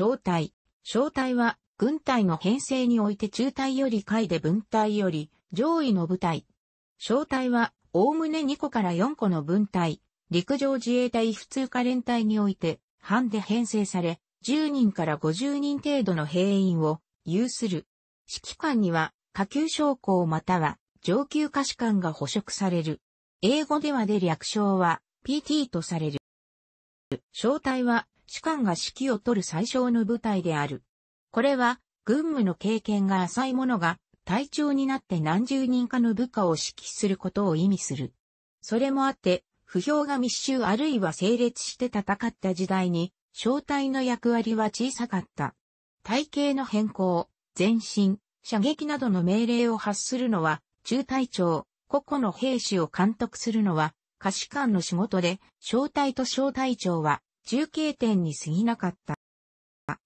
小隊。小隊は、軍隊の編成において中隊より下位で分隊より上位の部隊。小隊は、おおむね2個から4個の分隊、陸上自衛隊普通科連隊において、班で編成され、10人から50人程度の兵員を有する。指揮官には、下級将校または上級下士官が捕食される。英語ではで略称は PT とされる。小隊は士官が指揮を取る最小の部隊である。これは、軍務の経験が浅い者が、隊長になって何十人かの部下を指揮することを意味する。それもあって、不評が密集あるいは整列して戦った時代に、小隊の役割は小さかった。体型の変更、前進、射撃などの命令を発するのは、中隊長、個々の兵士を監督するのは、下士官の仕事で、小隊と小隊長は、中継点に過ぎなかった。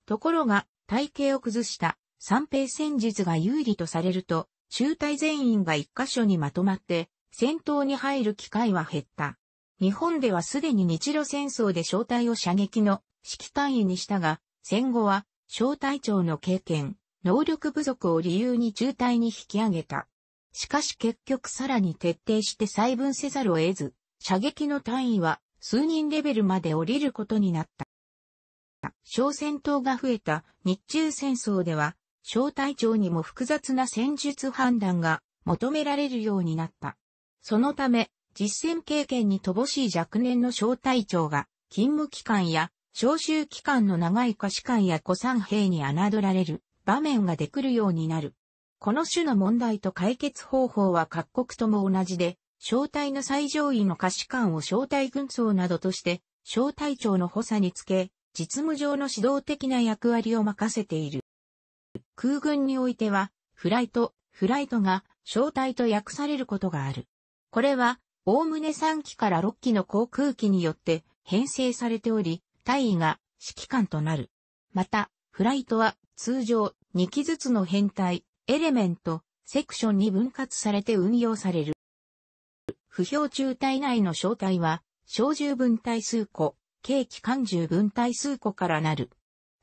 ところが、体型を崩した三平戦術が有利とされると、中隊全員が一箇所にまとまって、戦闘に入る機会は減った。日本ではすでに日露戦争で小隊を射撃の指揮単位にしたが、戦後は小隊長の経験、能力不足を理由に中隊に引き上げた。しかし結局さらに徹底して細分せざるを得ず、射撃の単位は数人レベルまで降りることになった。小戦闘が増えた日中戦争では、小隊長にも複雑な戦術判断が求められるようになった。そのため、実戦経験に乏しい若年の小隊長が、勤務期間や、召集期間の長い可視官や古参兵に侮られる場面が出くるようになる。この種の問題と解決方法は各国とも同じで、小隊の最上位の下士官を小隊軍曹などとして、小隊長の補佐につけ、実務上の指導的な役割を任せている。空軍においては、フライト、フライトが、小隊と訳されることがある。これは、おおむね3機から6機の航空機によって編成されており、隊位が指揮官となる。また、フライトは通常2機ずつの編隊、エレメント、セクションに分割されて運用される。不評中体内の小体は、小十分体数個、軽機関十分体数個からなる。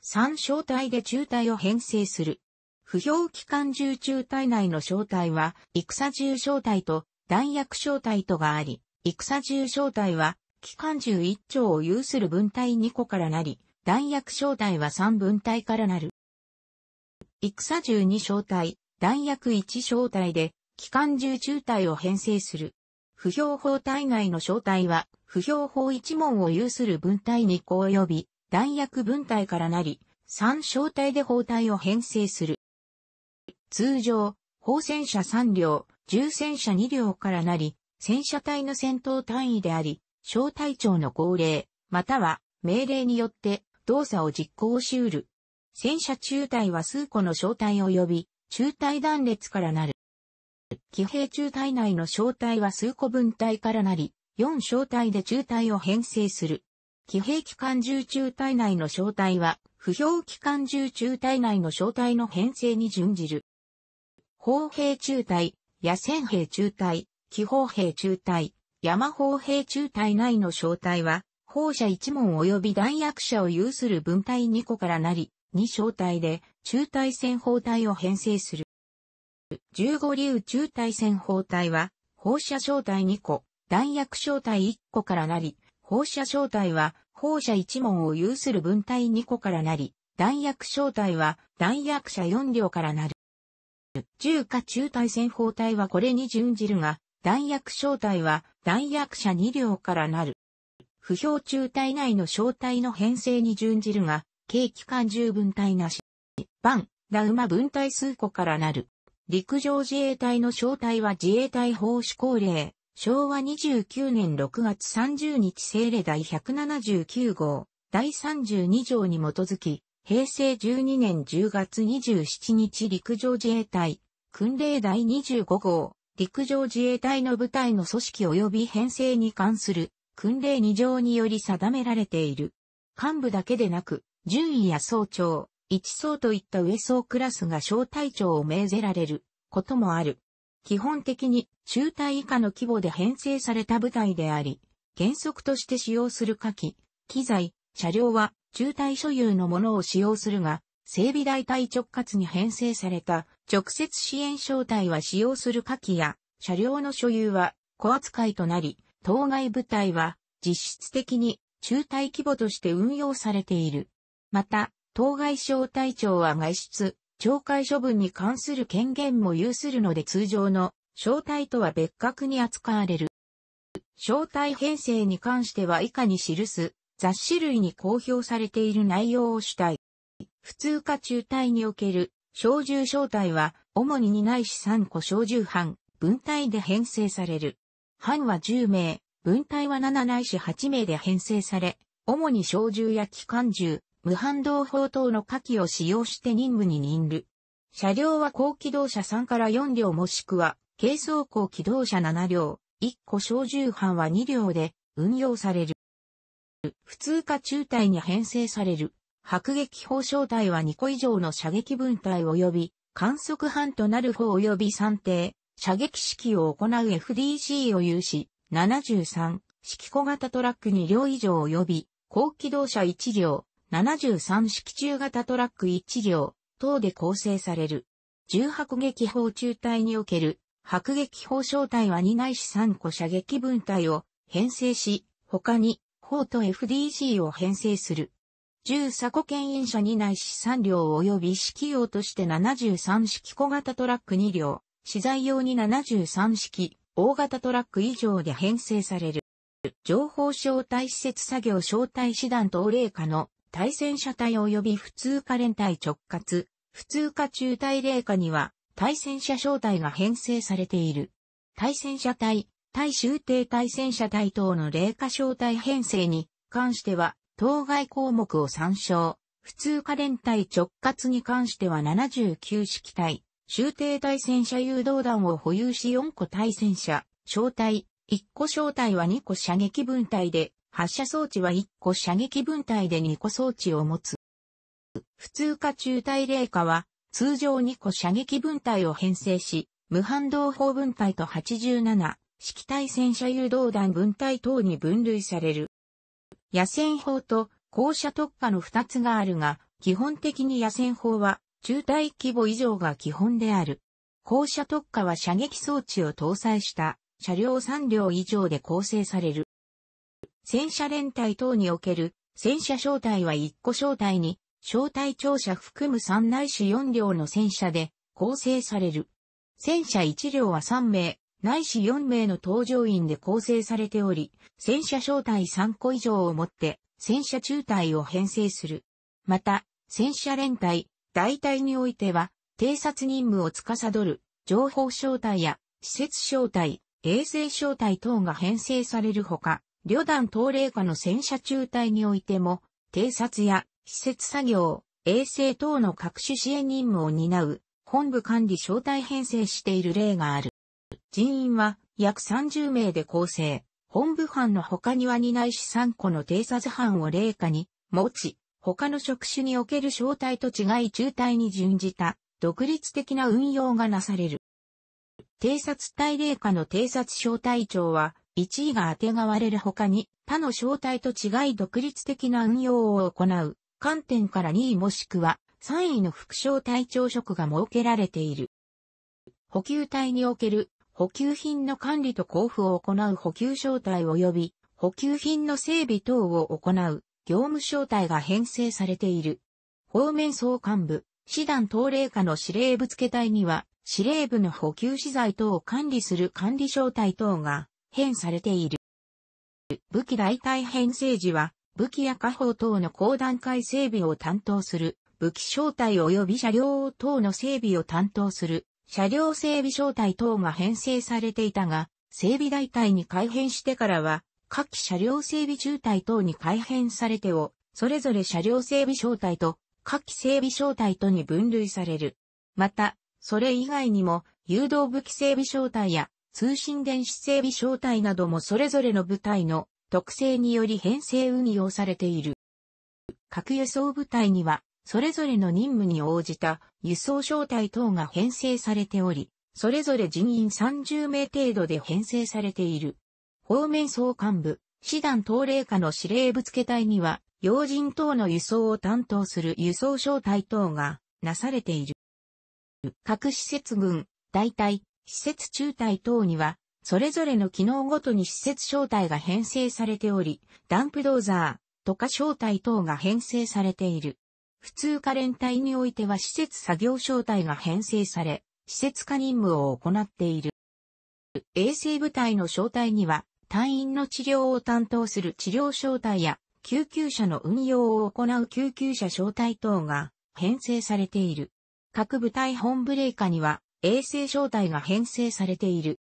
三小体で中体を編成する。不評機関重中体内の小体は、戦重小体と弾薬小体とがあり、戦重小体は、機関重一丁を有する分体二個からなり、弾薬小体は三分体からなる。戦重二小体、弾薬一小体で、機関重中体を編成する。不評法体外の正体は、不評法一門を有する文体にこう及び、弾薬分体からなり、三正体で包体を編成する。通常、砲戦車3両、重戦車2両からなり、戦車隊の戦闘単位であり、小隊長の号令、または命令によって動作を実行しうる。戦車中隊は数個の小隊及び、中隊断裂からなる。騎兵中隊内の小隊は数個分隊からなり、4小隊で中隊を編成する。騎兵機関銃中隊内の小隊は、不評機関銃中隊内の小隊の編成に準じる。砲兵中隊、野戦兵中隊、騎砲兵中隊、山砲兵中隊内の小隊は、砲車一門及び弾薬車を有する分隊2個からなり、2小隊で中隊戦砲隊を編成する。15流中大戦砲体は、放射小体2個、弾薬小体1個からなり、放射小体は放射1門を有する分体2個からなり、弾薬小体は弾薬者4両からなる。重火中大戦砲体はこれに準じるが、弾薬小体は弾薬者2両からなる。不評中隊内の小体の編成に準じるが、軽機関10分体なし。般、ラウマ分体数個からなる。陸上自衛隊の正体は自衛隊法施行令、昭和29年6月30日政令第179号、第32条に基づき、平成12年10月27日陸上自衛隊、訓令第25号、陸上自衛隊の部隊の組織及び編成に関する、訓令2条により定められている。幹部だけでなく、順位や総長、一層といった上層クラスが小隊長を命ぜられることもある。基本的に中隊以下の規模で編成された部隊であり、原則として使用する火器、機材、車両は中隊所有のものを使用するが、整備大隊直轄に編成された直接支援小隊は使用する火器や車両の所有は小扱いとなり、当該部隊は実質的に中隊規模として運用されている。また、当該省隊長は外出、懲戒処分に関する権限も有するので通常の招待とは別格に扱われる。招待編成に関しては以下に記す雑誌類に公表されている内容を主体。普通科中隊における小銃招待は主に2ないし3個小銃班、分隊で編成される。班は10名、分隊は7ないし8名で編成され、主に小銃や機関銃、無反動砲等の火器を使用して任務に任る。車両は高機動車3から4両もしくは、軽装甲機動車7両、1個小銃班は2両で運用される。普通科中隊に編成される。迫撃砲小隊は2個以上の射撃分隊及び観測班となる砲及び算定、射撃式を行う FDC を有し、73、式小型トラック2両以上及び、高機動車1両、73式中型トラック1両等で構成される。重迫撃砲中隊における迫撃砲小隊は2ないし3個射撃分隊を編成し、他に砲と FDG を編成する。重鎖固牽引車2ないし3両及び式用として73式小型トラック2両、資材用に73式大型トラック以上で編成される。情報招待施設作業招待師団と礼下の対戦車隊及び普通科連隊直轄、普通科中隊霊下には、対戦車小隊が編成されている。対戦車隊、対終定対戦車隊等の霊下小隊編成に関しては、当該項目を参照。普通科連隊直轄に関しては79式隊、終定対戦車誘導弾を保有し4個対戦車、小隊、1個小隊は2個射撃分隊で、発射装置は1個射撃分隊で2個装置を持つ。普通科中隊霊下は、通常2個射撃分隊を編成し、無反動砲分隊と87、式対戦車誘導弾分隊等に分類される。野戦砲と校舎特化の2つがあるが、基本的に野戦砲は中隊規模以上が基本である。校舎特化は射撃装置を搭載した車両3両以上で構成される。戦車連隊等における戦車小隊は1個小隊に、小隊庁舎含む3内市4両の戦車で構成される。戦車1両は3名、内市4名の搭乗員で構成されており、戦車小隊3個以上をもって戦車中隊を編成する。また、戦車連隊、大隊においては、偵察任務を司る、情報小隊や、施設小隊、衛星小隊等が編成されるほか、旅団統霊下の戦車中隊においても、偵察や施設作業、衛星等の各種支援任務を担う本部管理招待編成している例がある。人員は約30名で構成。本部班の他には担いし3個の偵察班を霊下に持ち、他の職種における招待と違い中隊に準じた独立的な運用がなされる。偵察隊霊下の偵察小隊長は1位が当てがわれる他に、他の正体と違い独立的な運用を行う、観点から2位もしくは3位の副小隊長職が設けられている。補給隊における補給品の管理と交付を行う補給小隊及び補給品の整備等を行う業務小待が編成されている。方面総幹部、師団東令下の司令部付隊には司令部の補給資材等を管理する管理小待等が変されている。武器大隊編成時は、武器や火砲等の高段階整備を担当する、武器小隊及び車両等の整備を担当する、車両整備小隊等が編成されていたが、整備大隊に改編してからは、各車両整備中隊等に改編されてを、それぞれ車両整備小隊と、各整備小隊とに分類される。また、それ以外にも、誘導武器整備小隊や通信電子整備小隊などもそれぞれの部隊の特性により編成運用されている。各輸送部隊には、それぞれの任務に応じた輸送小隊等が編成されており、それぞれ人員30名程度で編成されている。方面総幹部、師団東令下の司令部付隊には、要人等の輸送を担当する輸送小隊等がなされている。各施設群、大体、施設中隊等には、それぞれの機能ごとに施設招待が編成されており、ダンプドーザー、とか招待等が編成されている。普通科連隊においては施設作業招待が編成され、施設化任務を行っている。衛生部隊の招待には、隊員の治療を担当する治療招待や、救急車の運用を行う救急車招待等が編成されている。各部隊本部令下には、衛星小隊が編成されている。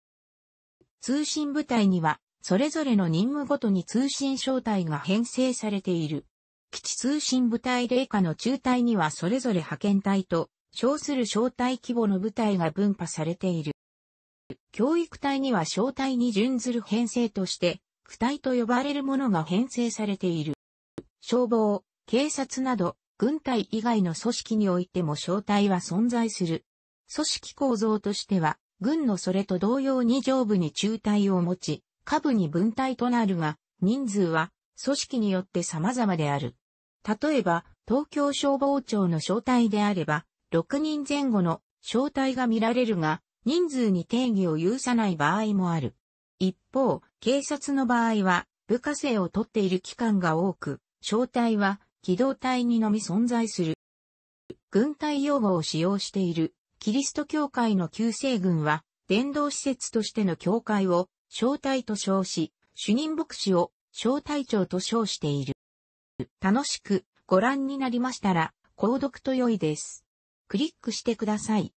通信部隊には、それぞれの任務ごとに通信小隊が編成されている。基地通信部隊霊下の中隊にはそれぞれ派遣隊と称する招待規模の部隊が分派されている。教育隊には招待に準ずる編成として、区隊と呼ばれるものが編成されている。消防、警察など、軍隊以外の組織においても招待は存在する。組織構造としては、軍のそれと同様に上部に中隊を持ち、下部に分隊となるが、人数は組織によって様々である。例えば、東京消防庁の小隊であれば、6人前後の小隊が見られるが、人数に定義を有さない場合もある。一方、警察の場合は、部下生を取っている機関が多く、小隊は機動隊にのみ存在する。軍隊用語を使用しているキリスト教会の救世軍は、伝道施設としての教会を、招待と称し、主任牧師を、招待長と称している。楽しくご覧になりましたら、購読と良いです。クリックしてください。